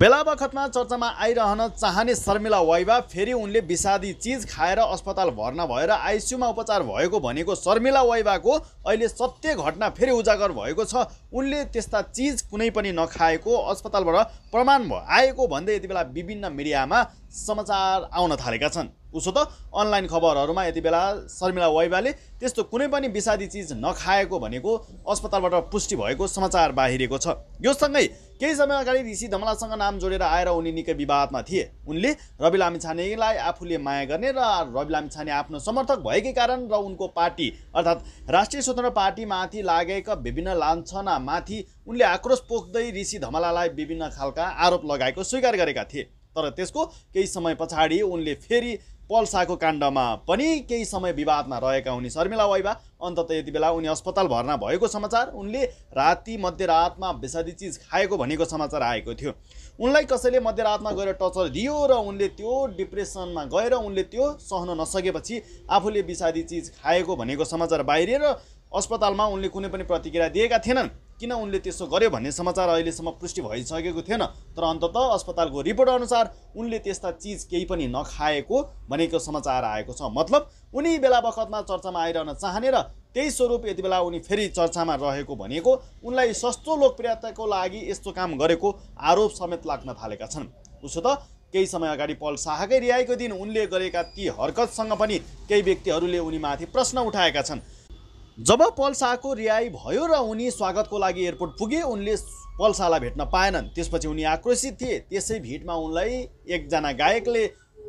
बेला बखतमा चर्चामा आइरहन चाहने शर्मिला वाइवा फेरि उनले विषादी चिज खाएर अस्पताल भर्ना भएर आइसियुमा उपचार भएको भनेको शर्मिला वाइवाको अहिले सत्य घटना फेरि उजागर भएको छ उनले त्यस्ता चिज कुनै पनि नखाएको अस्पतालबाट प्रमाण आएको भन्दै यति बेला विभिन्न मिडियामा समाचार आउन थालेका छन् उसो त अनलाइन खबरहरूमा यति बेला शर्मिला वाइवाले त्यस्तो कुनै पनि विषादी चिज नखाएको भनेको अस्पतालबाट पुष्टि भएको समाचार बाहिरिएको छ योसँगै केही समय अगाडि ऋषि धमलासँग नाम जोडेर आएर उनी निकै विवादमा थिए उनले रवि लामिछानेलाई आफूले माया गर्ने र रवि लामिछाने आफ्नो समर्थक भएकै कारण र उनको पार्टी अर्थात् राष्ट्रिय स्वतन्त्र पार्टीमाथि लागेका विभिन्न लान्छनामाथि उनले आक्रोश पोख्दै ऋषि धमलालाई विभिन्न खालका आरोप लगाएको स्वीकार गरेका थिए तर त्यसको केही समय पछाडि उनले फेरि पल्साको काण्डमा पनि केही समय विवादमा रहेका उनी शर्मिला वाइबा अन्तत यति बेला उनी अस्पताल भर्ना भएको समाचार उनले राति मध्यरातमा विषादी चिज खाएको भनेको समाचार आएको थियो उनलाई कसैले मध्यरातमा गएर टचर दियो र उनले त्यो डिप्रेसनमा गएर उनले त्यो सहन नसकेपछि आफूले विषादी चिज खाएको भनेको समाचार बाहिरिएर अस्पतालमा उनले कुनै पनि प्रतिक्रिया दिएका थिएनन् किन उनले त्यसो गर्यो भन्ने समाचार अहिलेसम्म पुष्टि भइसकेको थिएन तर अन्तत अस्पतालको रिपोर्ट अनुसार उनले त्यस्ता चिज केही पनि नखाएको भनेको समाचार आएको छ मतलब उनी बेला बखतमा चर्चामा आइरहन चाहने र त्यही स्वरूप यति बेला उनी फेरि चर्चामा रहेको भनेको उनलाई सस्तो लोकप्रियताको लागि यस्तो काम गरेको आरोप समेत लाग्न थालेका छन् उसो त केही समय अगाडि पल शाहकै रिहाईको दिन उनले गरेका ती हरकतसँग पनि केही व्यक्तिहरूले उनीमाथि प्रश्न उठाएका छन् जब पल्साको रिहाई भयो र उनी स्वागतको लागि एयरपोर्ट पुगे उनले पल्सालाई भेट्न पाएनन् त्यसपछि उनी आक्रोशित थिए त्यसै भिडमा उनलाई एकजना गायकले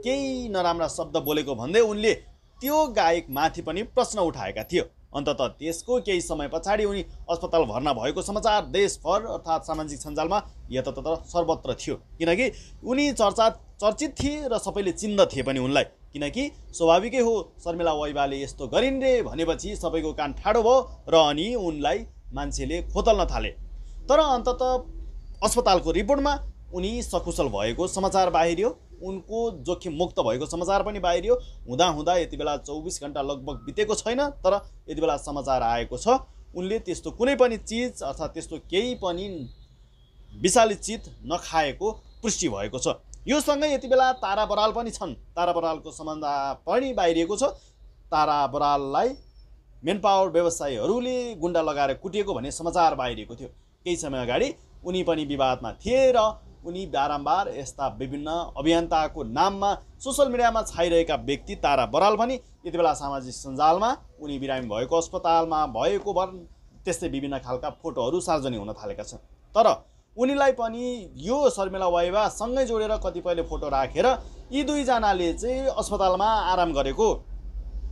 केही नराम्रा शब्द बोलेको भन्दै उनले त्यो गायकमाथि पनि प्रश्न उठाएका थियो अन्तत त्यसको केही समय पछाडि उनी अस्पताल भर्ना भएको समाचार देशभर अर्थात् सामाजिक सञ्जालमा यतातत सर्वत्र थियो किनकि उनी चर्चा चर्चित थिए र सबैले चिन्द थिए पनि उनलाई किनकि स्वाभाविकै हो शर्मिला वाइबाले यस्तो गरिन् रे भनेपछि सबैको कान ठाडो भयो र अनि उनलाई मान्छेले खोतल्न थाले तर अन्तत अस्पतालको रिपोर्टमा उनी सकुशल भएको समाचार बाहिरियो उनको जोखिम मुक्त भएको समाचार पनि बाहिरियो हुँदाहुँदा यति बेला चौबिस घन्टा लगभग बितेको छैन तर यति बेला समाचार आएको छ उनले त्यस्तो कुनै पनि चिज अर्थात् त्यस्तो केही पनि विषाली चिज नखाएको पुष्टि भएको छ योसँगै यति बेला तारा बराल पनि छन् तारा बरालको सम्बन्ध पनि बाहिरिएको छ तारा बराललाई मेन पावर व्यवसायीहरूले गुन्डा लगाएर कुटिएको भन्ने समाचार बाहिरिएको थियो केही समय अगाडि उनी पनि विवादमा थिए र उनी बारम्बार यस्ता विभिन्न अभियन्ताको नाममा सोसियल मिडियामा छाइरहेका व्यक्ति तारा बराल पनि यति बेला सामाजिक सञ्जालमा उनी बिरामी भएको अस्पतालमा भएको भन् त्यस्तै विभिन्न खालका फोटोहरू सार्वजनिक हुन थालेका छन् तर उनीलाई पनि यो शर्मिला सँगै जोडेर कतिपयले फोटो राखेर रा। यी दुईजनाले चाहिँ अस्पतालमा आराम गरेको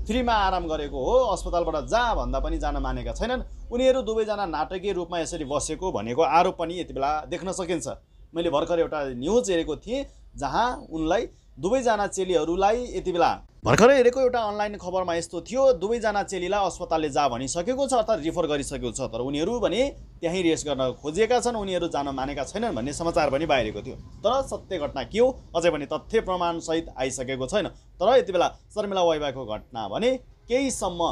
फ्रीमा आराम गरेको हो अस्पतालबाट जा भन्दा पनि जान मानेका छैनन् उनीहरू दुवैजना नाटकीय रूपमा यसरी बसेको भनेको आरोप पनि यति बेला देख्न सकिन्छ मैले भर्खर एउटा न्युज हेरेको थिएँ जहाँ उनलाई दुवैजना चेलीहरूलाई यति बेला भर्खरै हेरेको एउटा अनलाइन खबरमा यस्तो थियो दुवैजना चेलीलाई अस्पतालले जा भनिसकेको छ अर्थात् रिफर गरिसकेको छ तर उनीहरू भने त्यहीँ रेस गर्न खोजिएका छन् उनीहरू जान मानेका छैनन् भन्ने समाचार पनि बाहिरको थियो तर सत्य घटना के हो अझै पनि तथ्य प्रमाणसहित आइसकेको छैन तर यति बेला शर्मिला वैबाको घटना भने केहीसम्म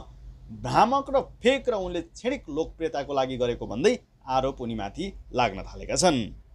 भ्रामक र फेक र उनले क्षणिक लोकप्रियताको लागि गरेको भन्दै आरोप उनीमाथि लाग्न थालेका छन्